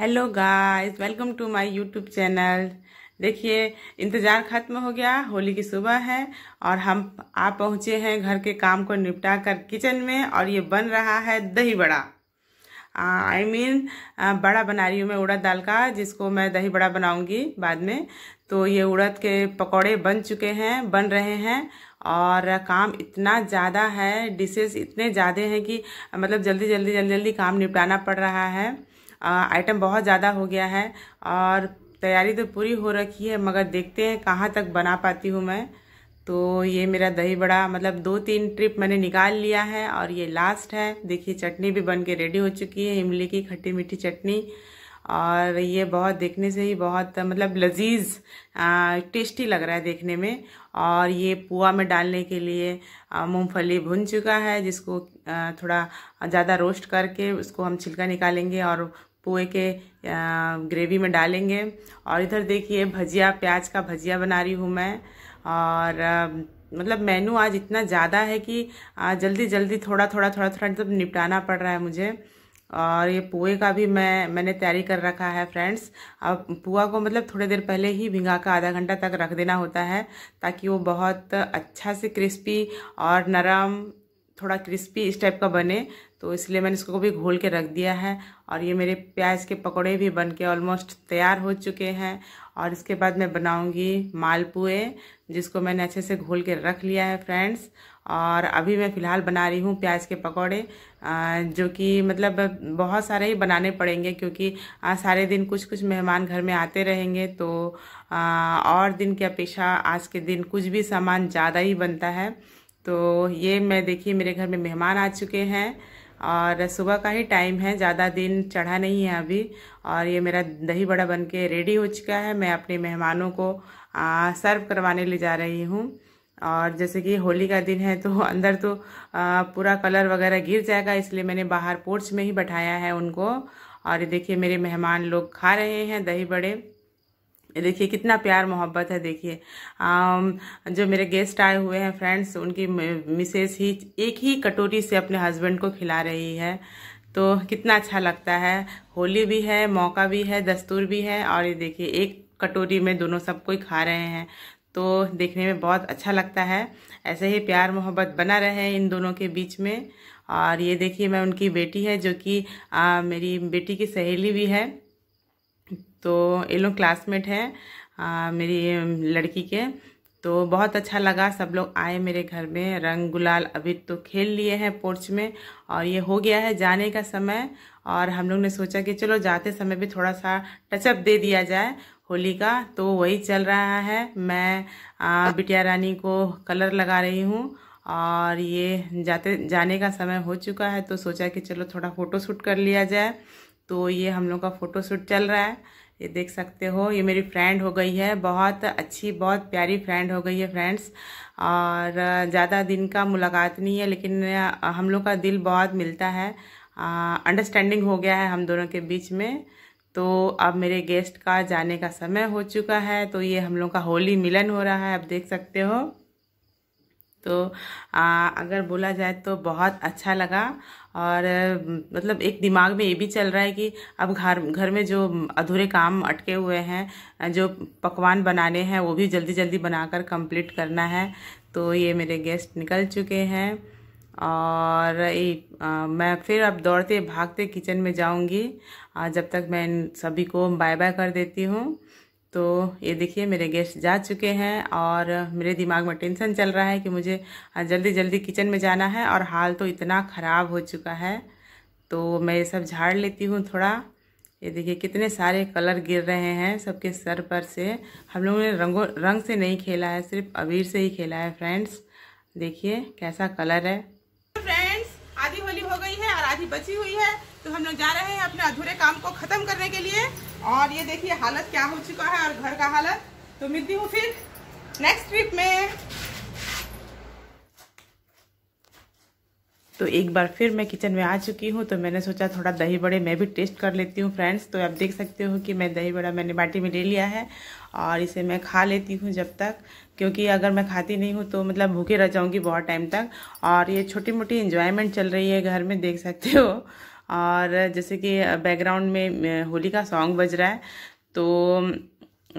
hello guys welcome to my YouTube channel देखिए इंतज़ार ख़त्म हो गया होली की सुबह है और हम आ पहुँचे हैं घर के काम को निपटा कर किचन में और ये बन रहा है दही बड़ा आई मीन बड़ा बना रही हूँ मैं उड़द दाल का जिसको मैं दही बड़ा बनाऊँगी बाद में तो ये उड़द के पकौड़े बन चुके हैं बन रहे हैं और काम इतना ज़्यादा है डिशेज इतने ज़्यादा हैं कि मतलब जल्दी जल्दी जल्दी जल्दी काम निपटाना पड़ रहा है आइटम बहुत ज़्यादा हो गया है और तैयारी तो पूरी हो रखी है मगर देखते हैं कहाँ तक बना पाती हूँ मैं तो ये मेरा दही बड़ा मतलब दो तीन ट्रिप मैंने निकाल लिया है और ये लास्ट है देखिए चटनी भी बन के रेडी हो चुकी है इमली की खट्टी मीठी चटनी और ये बहुत देखने से ही बहुत मतलब लजीज टेस्टी लग रहा है देखने में और ये पुआ में डालने के लिए मूंगफली भुन चुका है जिसको थोड़ा ज़्यादा रोस्ट करके उसको हम छिलका निकालेंगे और पोए के ग्रेवी में डालेंगे और इधर देखिए भजिया प्याज का भजिया बना रही हूँ मैं और मतलब मेनू आज इतना ज़्यादा है कि जल्दी जल्दी थोड़ा थोड़ा थोड़ा थोड़ा मतलब निपटाना पड़ रहा है मुझे और ये पुए का भी मैं मैंने तैयारी कर रखा है फ्रेंड्स अब पुआ को मतलब थोड़ी देर पहले ही भिंगा का आधा घंटा तक रख देना होता है ताकि वो बहुत अच्छा से क्रिस्पी और नरम थोड़ा क्रिस्पी इस टाइप का बने तो इसलिए मैंने इसको भी घोल के रख दिया है और ये मेरे प्याज के पकौड़े भी बन के ऑलमोस्ट तैयार हो चुके हैं और इसके बाद मैं बनाऊंगी मालपुए जिसको मैंने अच्छे से घोल के रख लिया है फ्रेंड्स और अभी मैं फ़िलहाल बना रही हूँ प्याज के पकौड़े जो कि मतलब बहुत सारे ही बनाने पड़ेंगे क्योंकि सारे दिन कुछ कुछ मेहमान घर में आते रहेंगे तो और दिन की अपेक्षा आज के दिन कुछ भी सामान ज़्यादा ही बनता है तो ये मैं देखिए मेरे घर में मेहमान आ चुके हैं और सुबह का ही टाइम है ज़्यादा दिन चढ़ा नहीं है अभी और ये मेरा दही बड़ा बन के रेडी हो चुका है मैं अपने मेहमानों को आ, सर्व करवाने ले जा रही हूँ और जैसे कि होली का दिन है तो अंदर तो आ, पूरा कलर वगैरह गिर जाएगा इसलिए मैंने बाहर पोर्च में ही बैठाया है उनको और ये देखिए मेरे मेहमान लोग खा रहे हैं दही बड़े देखिए कितना प्यार मोहब्बत है देखिए जो मेरे गेस्ट आए हुए हैं फ्रेंड्स उनकी मिसेस ही एक ही कटोरी से अपने हस्बैंड को खिला रही है तो कितना अच्छा लगता है होली भी है मौका भी है दस्तूर भी है और ये देखिए एक कटोरी में दोनों सब कोई खा रहे हैं तो देखने में बहुत अच्छा लगता है ऐसे ही प्यार मोहब्बत बना रहे इन दोनों के बीच में और ये देखिए मैं उनकी बेटी है जो कि मेरी बेटी की सहेली भी है तो ये लोग क्लासमेट हैं मेरी लड़की के तो बहुत अच्छा लगा सब लोग आए मेरे घर में रंग गुलाल अभी तो खेल लिए हैं पोर्च में और ये हो गया है जाने का समय और हम लोग ने सोचा कि चलो जाते समय भी थोड़ा सा टचअप दे दिया जाए होली का तो वही चल रहा है मैं बिटिया रानी को कलर लगा रही हूँ और ये जाते जाने का समय हो चुका है तो सोचा कि चलो थोड़ा फ़ोटो शूट कर लिया जाए तो ये हम लोग का फ़ोटो शूट चल रहा है ये देख सकते हो ये मेरी फ्रेंड हो गई है बहुत अच्छी बहुत प्यारी फ्रेंड हो गई है फ्रेंड्स और ज़्यादा दिन का मुलाकात नहीं है लेकिन हम लोग का दिल बहुत मिलता है अंडरस्टैंडिंग हो गया है हम दोनों के बीच में तो अब मेरे गेस्ट का जाने का समय हो चुका है तो ये हम लोग का होली मिलन हो रहा है आप देख सकते हो तो आ, अगर बोला जाए तो बहुत अच्छा लगा और मतलब एक दिमाग में ये भी चल रहा है कि अब घर घर में जो अधूरे काम अटके हुए हैं जो पकवान बनाने हैं वो भी जल्दी जल्दी बनाकर कंप्लीट करना है तो ये मेरे गेस्ट निकल चुके हैं और ये आ, मैं फिर अब दौड़ते भागते किचन में जाऊंगी जब तक मैं इन सभी को बाय बाय कर देती हूँ तो ये देखिए मेरे गेस्ट जा चुके हैं और मेरे दिमाग में टेंशन चल रहा है कि मुझे जल्दी जल्दी किचन में जाना है और हाल तो इतना ख़राब हो चुका है तो मैं ये सब झाड़ लेती हूँ थोड़ा ये देखिए कितने सारे कलर गिर रहे हैं सबके सर पर से हम लोगों ने रंगों रंग से नहीं खेला है सिर्फ अबीर से ही खेला है फ्रेंड्स देखिए कैसा कलर है फ्रेंड्स आधी होली हो गई है और आधी बची हुई है तो हम लोग जा रहे हैं अपने अधूरे काम को ख़त्म करने के लिए और ये देखिए हालत क्या हो चुका है और घर का हालत तो मिलती हूँ फिर नेक्स्ट ट्रिप में तो एक बार फिर मैं किचन में आ चुकी हूँ तो मैंने सोचा थोड़ा दही बड़े मैं भी टेस्ट कर लेती हूँ फ्रेंड्स तो आप देख सकते हो कि मैं दही बड़ा मैंने बाटी में ले लिया है और इसे मैं खा लेती हूँ जब तक क्योंकि अगर मैं खाती नहीं हूँ तो मतलब भूखे रह जाऊँगी बहुत टाइम तक और ये छोटी मोटी इन्जॉयमेंट चल रही है घर में देख सकते हो और जैसे कि बैकग्राउंड में होली का सॉन्ग बज रहा है तो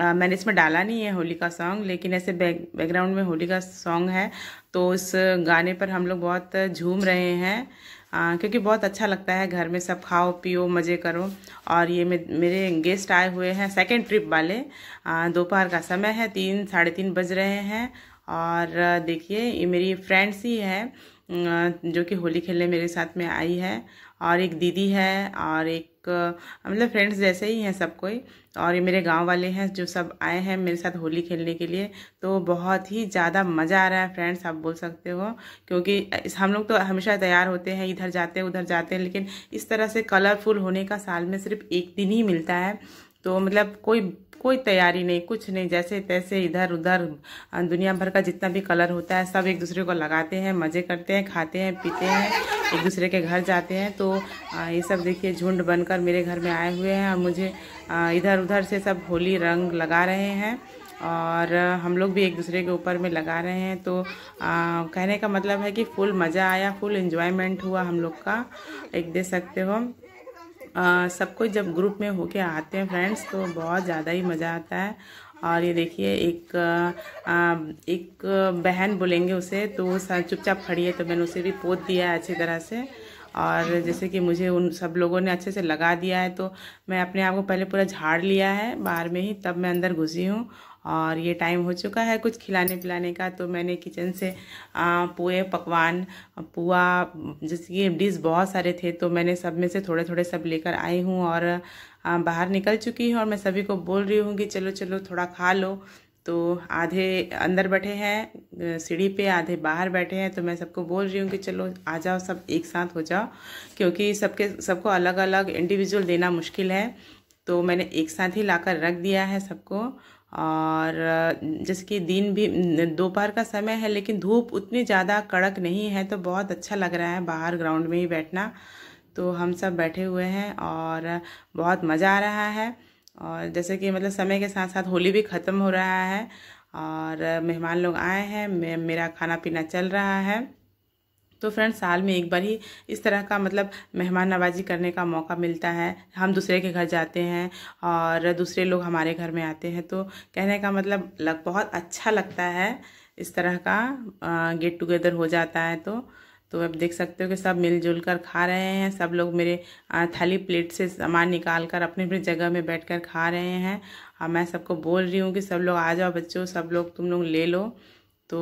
आ, मैंने इसमें डाला नहीं है होली का सॉन्ग लेकिन ऐसे बैक बैकग्राउंड में होली का सॉन्ग है तो उस गाने पर हम लोग बहुत झूम रहे हैं आ, क्योंकि बहुत अच्छा लगता है घर में सब खाओ पियो मज़े करो और ये मे, मेरे गेस्ट आए हुए हैं सेकेंड ट्रिप वाले दोपहर का समय है तीन साढ़े तीन बज रहे हैं और देखिए ये मेरी फ्रेंड्स ही है जो कि होली खेलने मेरे साथ में आई है और एक दीदी है और एक मतलब फ्रेंड्स जैसे ही हैं सब कोई और ये मेरे गांव वाले हैं जो सब आए हैं मेरे साथ होली खेलने के लिए तो बहुत ही ज़्यादा मज़ा आ रहा है फ्रेंड्स आप बोल सकते हो क्योंकि हम लोग तो हमेशा तैयार होते हैं इधर जाते हैं उधर जाते हैं लेकिन इस तरह से कलरफुल होने का साल में सिर्फ एक दिन ही मिलता है तो मतलब कोई कोई तैयारी नहीं कुछ नहीं जैसे तैसे इधर उधर दुनिया भर का जितना भी कलर होता है सब एक दूसरे को लगाते हैं मज़े करते हैं खाते हैं पीते हैं एक दूसरे के घर जाते हैं तो ये सब देखिए झुंड बनकर मेरे घर में आए हुए हैं और मुझे इधर उधर से सब होली रंग लगा रहे हैं और हम लोग भी एक दूसरे के ऊपर में लगा रहे हैं तो आ, कहने का मतलब है कि फुल मज़ा आया फुल इन्जॉयमेंट हुआ हम लोग का एक दे सकते हो सब जब ग्रुप में होके आते हैं फ्रेंड्स तो बहुत ज़्यादा ही मज़ा आता है और ये देखिए एक आ, एक बहन बोलेंगे उसे तो वो चुपचाप खड़ी है तो मैंने उसे भी पोत दिया है अच्छी तरह से और जैसे कि मुझे उन सब लोगों ने अच्छे से लगा दिया है तो मैं अपने आप को पहले पूरा झाड़ लिया है बाहर में ही तब मैं अंदर घुसी हूँ और ये टाइम हो चुका है कुछ खिलाने पिलाने का तो मैंने किचन से पुए पकवान पुआ जैसे कि डिश बहुत सारे थे तो मैंने सब में से थोड़े थोड़े सब लेकर आई हूँ और बाहर निकल चुकी हूँ और मैं सभी को बोल रही हूँ कि चलो चलो थोड़ा खा लो तो आधे अंदर बैठे हैं सीढ़ी पे आधे बाहर बैठे हैं तो मैं सबको बोल रही हूँ कि चलो आ जाओ सब एक साथ हो जाओ क्योंकि सबके सबको अलग अलग इंडिविजुअल देना मुश्किल है तो मैंने एक साथ ही लाकर रख दिया है सबको और जैसे कि दिन भी दोपहर का समय है लेकिन धूप उतनी ज़्यादा कड़क नहीं है तो बहुत अच्छा लग रहा है बाहर ग्राउंड में ही बैठना तो हम सब बैठे हुए हैं और बहुत मज़ा आ रहा है और जैसे कि मतलब समय के साथ साथ होली भी ख़त्म हो रहा है और मेहमान लोग आए हैं मेरा खाना पीना चल रहा है तो फ्रेंड्स साल में एक बार ही इस तरह का मतलब मेहमान नवाजी करने का मौका मिलता है हम दूसरे के घर जाते हैं और दूसरे लोग हमारे घर में आते हैं तो कहने का मतलब लग बहुत अच्छा लगता है इस तरह का गेट टुगेदर हो जाता है तो तो आप देख सकते हो कि सब मिलजुल कर खा रहे हैं सब लोग मेरे थाली प्लेट से सामान निकाल कर अपनी अपनी जगह में बैठ कर खा रहे हैं और मैं सबको बोल रही हूँ कि सब लोग आ जाओ बच्चों सब लोग तुम लोग ले लो तो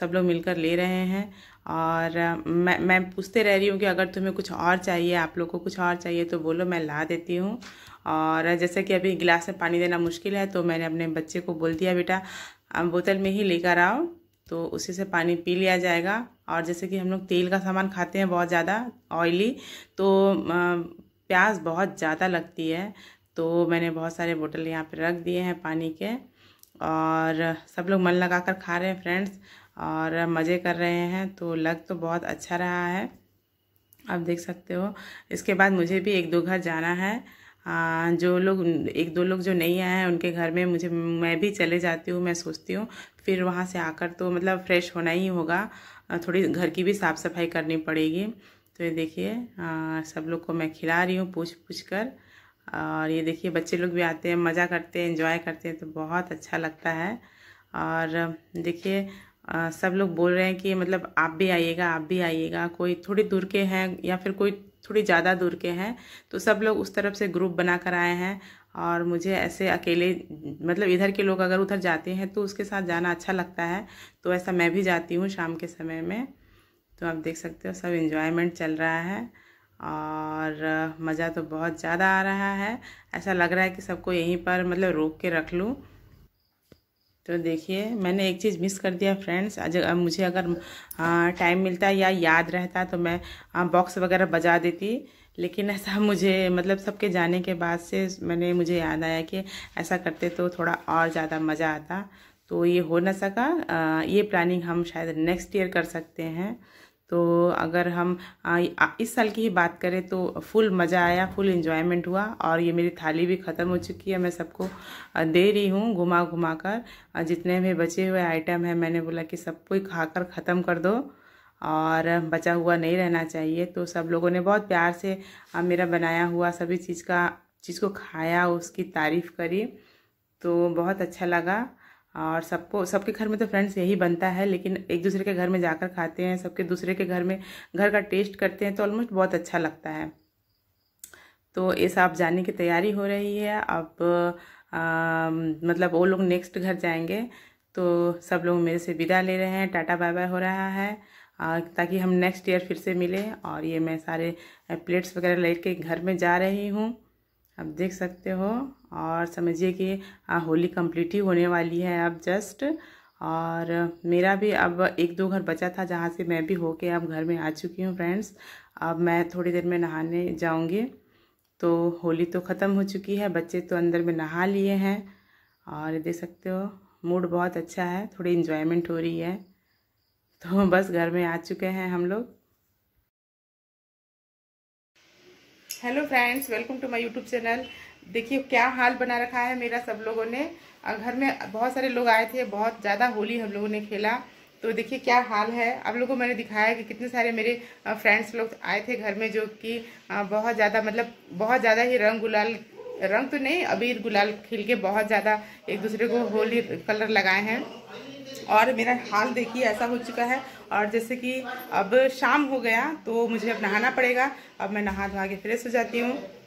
सब लोग मिलकर ले रहे हैं और मैं मैं पूछते रह रही हूँ कि अगर तुम्हें कुछ और चाहिए आप लोग को कुछ और चाहिए तो बोलो मैं ला देती हूँ और जैसे कि अभी गिलास में पानी देना मुश्किल है तो मैंने अपने बच्चे को बोल दिया बेटा बोतल में ही लेकर आओ तो उसी से पानी पी लिया जाएगा और जैसे कि हम लोग तेल का सामान खाते हैं बहुत ज़्यादा ऑयली तो प्यास बहुत ज़्यादा लगती है तो मैंने बहुत सारे बोतल यहाँ पर रख दिए हैं पानी के और सब लोग मन लगा कर खा रहे हैं फ्रेंड्स और मज़े कर रहे हैं तो लग तो बहुत अच्छा रहा है आप देख सकते हो इसके बाद मुझे भी एक दो घर जाना है आ, जो लोग एक दो लोग जो नहीं आए हैं उनके घर में मुझे मैं भी चले जाती हूँ मैं सोचती हूँ फिर वहाँ से आकर तो मतलब फ्रेश होना ही होगा थोड़ी घर की भी साफ़ सफाई करनी पड़ेगी तो ये देखिए सब लोग को मैं खिला रही हूँ पूछ पूछ कर और ये देखिए बच्चे लोग भी आते हैं मज़ा करते हैं इन्जॉय करते हैं तो बहुत अच्छा लगता है और देखिए आ, सब लोग बोल रहे हैं कि मतलब आप भी आइएगा आप भी आइएगा कोई थोड़ी दूर के हैं या फिर कोई थोड़ी ज़्यादा दूर के हैं तो सब लोग उस तरफ से ग्रुप बना कर आए हैं और मुझे ऐसे अकेले मतलब इधर के लोग अगर उधर जाते हैं तो उसके साथ जाना अच्छा लगता है तो ऐसा मैं भी जाती हूँ शाम के समय में तो आप देख सकते हो सब इन्जॉयमेंट चल रहा है और मज़ा तो बहुत ज़्यादा आ रहा है ऐसा लग रहा है कि सबको यहीं पर मतलब रोक के रख लूँ तो देखिए मैंने एक चीज़ मिस कर दिया फ्रेंड्स अगर मुझे अगर टाइम मिलता या याद रहता तो मैं बॉक्स वगैरह बजा देती लेकिन ऐसा मुझे मतलब सबके जाने के बाद से मैंने मुझे याद आया कि ऐसा करते तो थोड़ा और ज़्यादा मज़ा आता तो ये हो ना सका आ, ये प्लानिंग हम शायद नेक्स्ट ईयर कर सकते हैं तो अगर हम इस साल की ही बात करें तो फुल मज़ा आया फुल इन्जॉयमेंट हुआ और ये मेरी थाली भी ख़त्म हो चुकी है मैं सबको दे रही हूँ घुमा घुमा कर जितने भी बचे हुए आइटम हैं मैंने बोला कि सबको खा कर ख़त्म कर दो और बचा हुआ नहीं रहना चाहिए तो सब लोगों ने बहुत प्यार से मेरा बनाया हुआ सभी चीज़ का चीज़ को खाया उसकी तारीफ़ करी तो बहुत अच्छा लगा और सबको सबके घर में तो फ्रेंड्स यही बनता है लेकिन एक दूसरे के घर में जाकर खाते हैं सबके दूसरे के घर में घर का टेस्ट करते हैं तो ऑलमोस्ट बहुत अच्छा लगता है तो ये साहब जाने की तैयारी हो रही है अब आ, मतलब वो लोग नेक्स्ट घर जाएंगे तो सब लोग मेरे से विदा ले रहे हैं टाटा बाय बाय हो रहा है आ, ताकि हम नेक्स्ट ईयर फिर से मिले और ये मैं सारे प्लेट्स वगैरह लेके घर में जा रही हूँ आप देख सकते हो और समझिए कि होली कम्प्लीट ही होने वाली है अब जस्ट और मेरा भी अब एक दो घर बचा था जहाँ से मैं भी होके अब घर में आ चुकी हूँ फ्रेंड्स अब मैं थोड़ी देर में नहाने जाऊँगी तो होली तो ख़त्म हो चुकी है बच्चे तो अंदर में नहा लिए हैं और देख सकते हो मूड बहुत अच्छा है थोड़ी इन्जॉयमेंट हो रही है तो बस घर में आ चुके हैं हम लोग hello friends welcome to my YouTube channel देखिए क्या हाल बना रखा है मेरा सब लोगों ने घर में बहुत सारे लोग आए थे बहुत ज़्यादा होली हम लोगों ने खेला तो देखिए क्या हाल है आप लोगों को मैंने दिखाया कि कितने सारे मेरे फ्रेंड्स लोग आए थे घर में जो कि बहुत ज़्यादा मतलब बहुत ज़्यादा ही रंग गुलाल रंग तो नहीं अबीर गुलाल खिल के बहुत ज़्यादा एक दूसरे को होली कलर लगाए हैं और मेरा हाल देखिए ऐसा हो चुका है और जैसे कि अब शाम हो गया तो मुझे अब नहाना पड़ेगा अब मैं नहा धोआ के फ्रेश हो जाती हूँ